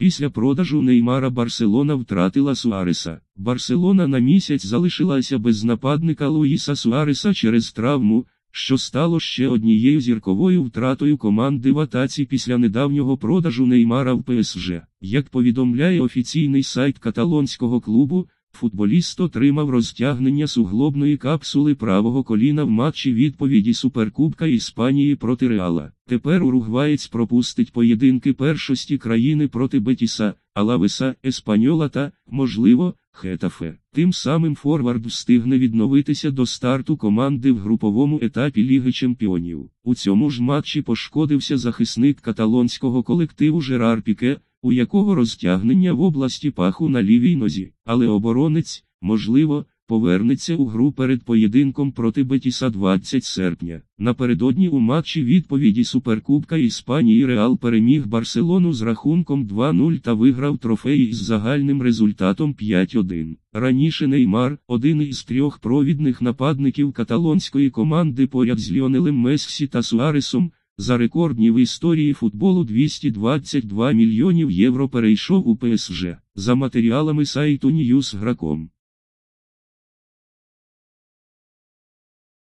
Після продажу Неймара Барселона втратила Суареса. Барселона на місяць залишилася без нападника Луїса Суареса через травму, що стало ще однією зірковою втратою команди в атаці після недавнього продажу Неймара в ПСЖ. Як повідомляє офіційний сайт каталонського клубу, футболіст отримав розтягнення суглобної капсули правого коліна в матчі відповіді Суперкубка Іспанії проти Реала. Тепер уругваєць пропустить поєдинки першості країни проти Бетіса, Алавеса, Еспаньола та, можливо, Хетафе. Тим самим Форвард встигне відновитися до старту команди в груповому етапі Ліги Чемпіонів. У цьому ж матчі пошкодився захисник каталонського колективу Жерар Піке, у якого розтягнення в області паху на лівій нозі, але оборонець, можливо, повернеться у гру перед поєдинком проти Бетіса 20 серпня. Напередодні у матчі відповіді Суперкубка Іспанії Реал переміг Барселону з рахунком 2-0 та виграв трофей із загальним результатом 5-1. Раніше Неймар, один із трьох провідних нападників каталонської команди поряд з Ліонелем Мессі та Суаресом. За рекордні в історії футболу 222 мільйонів євро перейшов у ПСЖ за матеріалами сайту Ньюс News.com.